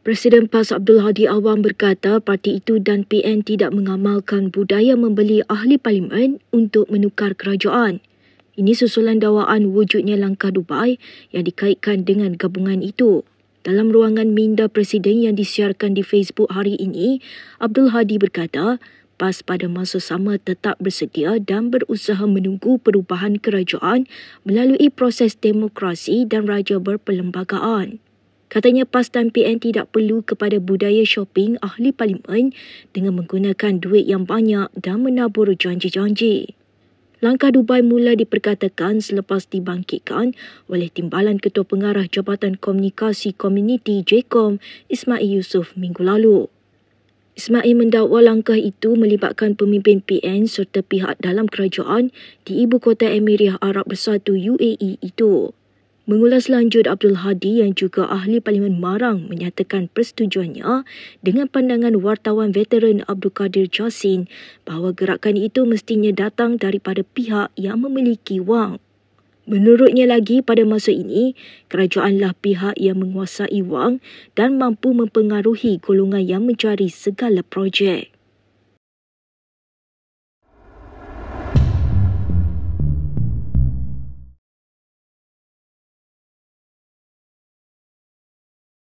Presiden PAS Abdul Hadi Awam berkata parti itu dan PN tidak mengamalkan budaya membeli ahli parlimen untuk menukar kerajaan. Ini susulan dawaan wujudnya langkah Dubai yang dikaitkan dengan gabungan itu. Dalam ruangan minda presiden yang disiarkan di Facebook hari ini, Abdul Hadi berkata, PAS pada masa sama tetap bersedia dan berusaha menunggu perubahan kerajaan melalui proses demokrasi dan raja berperlembagaan. Katanya pas pastan PN tidak perlu kepada budaya shopping ahli parlimen dengan menggunakan duit yang banyak dan menabur janji-janji. Langkah Dubai mula diperkatakan selepas dibangkitkan oleh Timbalan Ketua Pengarah Jabatan Komunikasi Komuniti JCOM Ismail Yusof minggu lalu. Ismail mendakwa langkah itu melibatkan pemimpin PN serta pihak dalam kerajaan di Ibu Kota Emiriah Arab Bersatu UAE itu. Mengulas lanjut Abdul Hadi yang juga ahli Parlimen Marang menyatakan persetujuannya dengan pandangan wartawan veteran Abdul Kadir Jasin bahawa gerakan itu mestinya datang daripada pihak yang memiliki wang. Menurutnya lagi pada masa ini, kerajaanlah pihak yang menguasai wang dan mampu mempengaruhi golongan yang mencari segala projek.